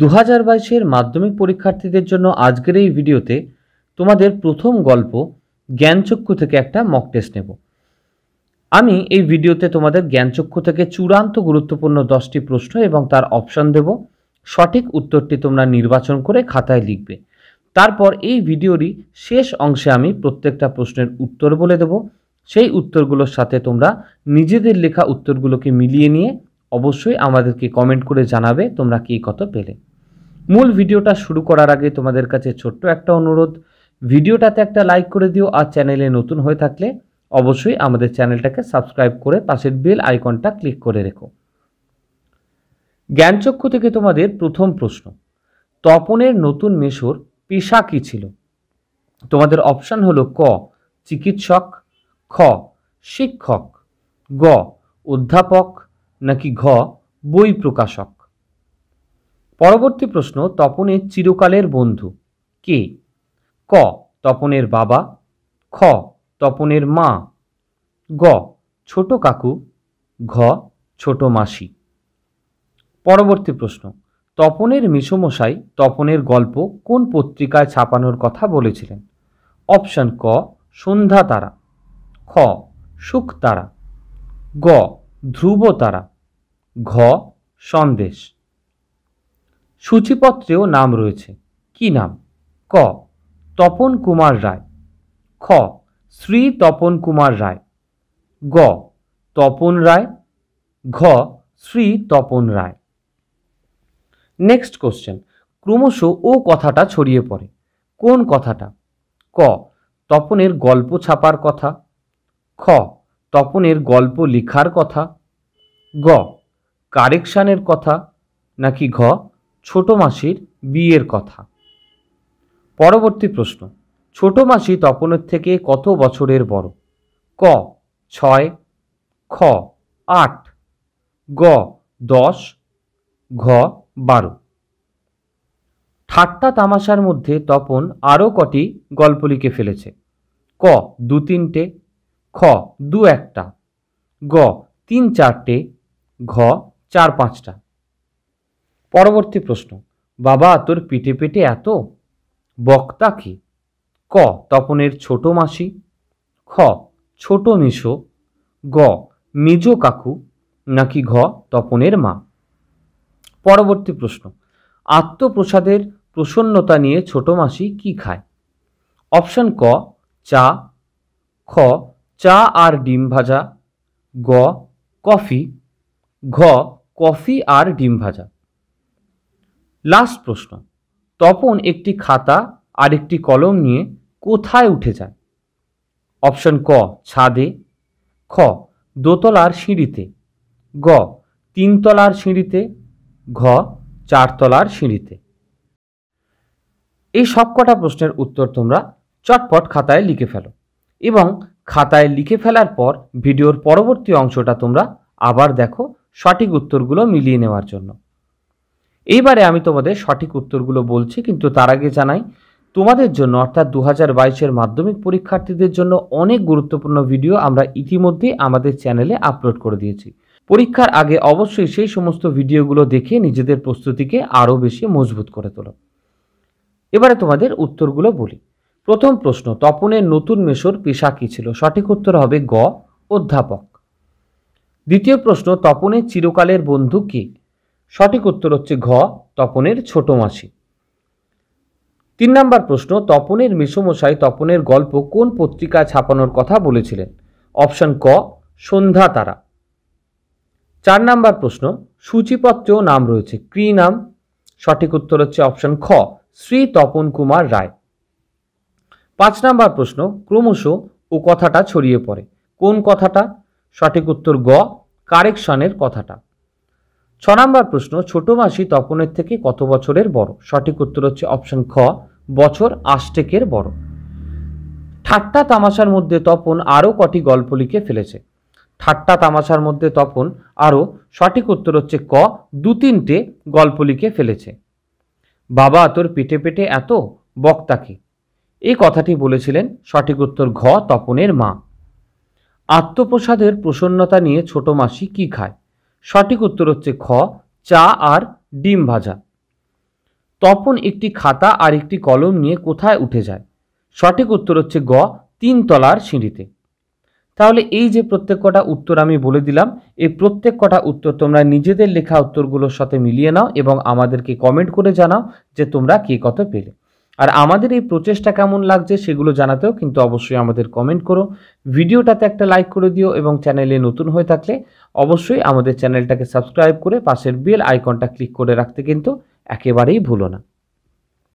দু হাজার বাইশের মাধ্যমিক পরীক্ষার্থীদের জন্য আজকের এই ভিডিওতে তোমাদের প্রথম গল্প জ্ঞানচক্ষু থেকে একটা মক টেস্ট নেব আমি এই ভিডিওতে তোমাদের জ্ঞানচক্ষু থেকে চূড়ান্ত গুরুত্বপূর্ণ দশটি প্রশ্ন এবং তার অপশন দেব সঠিক উত্তরটি তোমরা নির্বাচন করে খাতায় লিখবে তারপর এই ভিডিওরই শেষ অংশে আমি প্রত্যেকটা প্রশ্নের উত্তর বলে দেব সেই উত্তরগুলোর সাথে তোমরা নিজেদের লেখা উত্তরগুলোকে মিলিয়ে নিয়ে অবশ্যই আমাদেরকে কমেন্ট করে জানাবে তোমরা কী কত পেলে মূল ভিডিওটা শুরু করার আগে তোমাদের কাছে ছোট্ট একটা অনুরোধ ভিডিওটাতে একটা লাইক করে দিও আর চ্যানেলে নতুন হয়ে থাকলে অবশ্যই আমাদের চ্যানেলটাকে সাবস্ক্রাইব করে পাশের বেল আইকনটা ক্লিক করে রেখো জ্ঞানচক্ষু থেকে তোমাদের প্রথম প্রশ্ন তপনের নতুন মেশোর পেশা কী ছিল তোমাদের অপশান হলো ক চিকিৎসক খ শিক্ষক গ অধ্যাপক নাকি ঘ বই প্রকাশক পরবর্তী প্রশ্ন তপনের চিরকালের বন্ধু কে ক তপনের বাবা খ তপনের মা গ ছোট কাকু ঘ ছোট মাসি পরবর্তী প্রশ্ন তপনের মিশমশাই তপনের গল্প কোন পত্রিকায় ছাপানোর কথা বলেছিলেন অপশন ক সন্ধ্যা তারা খ সুখ তারা গ ধ্রুবতারা ঘ সন্দেশ সূচিপত্রেও নাম রয়েছে কি নাম ক তপন কুমার রায় খ শ্রী তপন কুমার রায় গ তপন রায় ঘ শ্রী তপন রায় নেক্সট কোশ্চেন ক্রমশ ও কথাটা ছড়িয়ে পড়ে কোন কথাটা ক তপনের গল্প ছাপার কথা খ তপনের গল্প লিখার কথা গ কারেকশানের কথা নাকি ঘ ছোট মাসির বিয়ের কথা পরবর্তী প্রশ্ন ছোট মাসি তপনের থেকে কত বছরের বড় ক ছয় খ আট গ দশ ঘ বারো ঠাট্টা তামাশার মধ্যে তপন আরও কটি গল্প লিখে ফেলেছে ক দু তিনটে খ দু একটা গ তিন চারটে ঘ চার পাঁচটা পরবর্তী প্রশ্ন বাবা তোর পিঠে পেটে এত বক্তা কে ক তপনের ছোট মাসি খ ছোট নিশো গ মেজ কাকু নাকি ঘ তপনের মা পরবর্তী প্রশ্ন আত্মপ্রসাদের প্রসন্নতা নিয়ে ছোট মাসি কি খায় অপশন ক চা খ চা আর ডিম ভাজা গ কফি ঘ কফি আর ডিম ভাজা লাস্ট প্রশ্ন তপন একটি খাতা আর একটি কলম নিয়ে কোথায় উঠে যায় অপশন ক ছাদে খ দোতলার সিঁড়িতে গ তিনতলার সিঁড়িতে ঘ চারতলার সিঁড়িতে এই সবকটা প্রশ্নের উত্তর তোমরা চটপট খাতায় লিখে ফেলো এবং খাতায় লিখে ফেলার পর ভিডিওর পরবর্তী অংশটা তোমরা আবার দেখো সঠিক উত্তরগুলো মিলিয়ে নেওয়ার জন্য এইবারে আমি তোমাদের সঠিক উত্তরগুলো বলছি কিন্তু তার আগে জানাই তোমাদের জন্য অর্থাৎ দু হাজার বাইশের মাধ্যমিক পরীক্ষার্থীদের জন্য অনেক গুরুত্বপূর্ণ ভিডিও আমরা ইতিমধ্যেই আমাদের চ্যানেলে আপলোড করে দিয়েছি পরীক্ষার আগে অবশ্যই সেই সমস্ত ভিডিওগুলো দেখে নিজেদের প্রস্তুতিকে আরও বেশি মজবুত করে তোল এবারে তোমাদের উত্তরগুলো বলি প্রথম প্রশ্ন তপনের নতুন মেশর পেশা কী ছিল সঠিক উত্তর হবে গ অধ্যাপক দ্বিতীয় প্রশ্ন তপনের চিরকালের বন্ধু কি সঠিক উত্তর হচ্ছে ঘ তপনের ছোট মাসি তিন নম্বর প্রশ্ন তপনের মেসমশাই তপনের গল্প কোন পত্রিকায় ছাপানোর কথা বলেছিলেন অপশন ক সন্ধ্যা তারা চার নাম্বার প্রশ্ন সূচিপত্রেও নাম রয়েছে ক্রি নাম সঠিক উত্তর হচ্ছে অপশন খ শ্রী তপন কুমার রায় পাঁচ নাম্বার প্রশ্ন ক্রমশ ও কথাটা ছড়িয়ে পড়ে কোন কথাটা সঠিক উত্তর গ কারেকশনের কথাটা ছ নাম্বার প্রশ্ন ছোট মাসি তপনের থেকে কত বছরের বড় সঠিক উত্তর হচ্ছে অপশন খ বছর আষ্টেকের বড় ঠাট্টা তামাশার মধ্যে তপন আরও কটি গল্প লিখে ফেলেছে ঠাট্টা তামাশার মধ্যে তপন আরও সঠিক উত্তর হচ্ছে ক দু তিনটে গল্প লিখে ফেলেছে বাবা তোর পেটে পেটে এত বক্তাকে এই কথাটি বলেছিলেন সঠিক উত্তর ঘ তপনের মা আত্মপ্রসাদের প্রসন্নতা নিয়ে ছোট মাসি কি খায় সঠিক উত্তর হচ্ছে খ চা আর ডিম ভাজা তপন একটি খাতা আর একটি কলম নিয়ে কোথায় উঠে যায় সঠিক উত্তর হচ্ছে গ তিন তলার সিঁড়িতে তাহলে এই যে প্রত্যেক কটা উত্তর আমি বলে দিলাম এই প্রত্যেক কটা উত্তর তোমরা নিজেদের লেখা উত্তরগুলোর সাথে মিলিয়ে নাও এবং আমাদেরকে কমেন্ট করে জানাও যে তোমরা কে কত পেলে আর আমাদের এই প্রচেষ্টা কেমন লাগছে সেগুলো জানাতেও কিন্তু অবশ্যই আমাদের কমেন্ট করো ভিডিওটাতে একটা লাইক করে দিও এবং চ্যানেলে নতুন হয়ে থাকলে অবশ্যই আমাদের চ্যানেলটাকে সাবস্ক্রাইব করে পাশের বেল আইকনটা ক্লিক করে রাখতে কিন্তু একেবারেই ভুলো না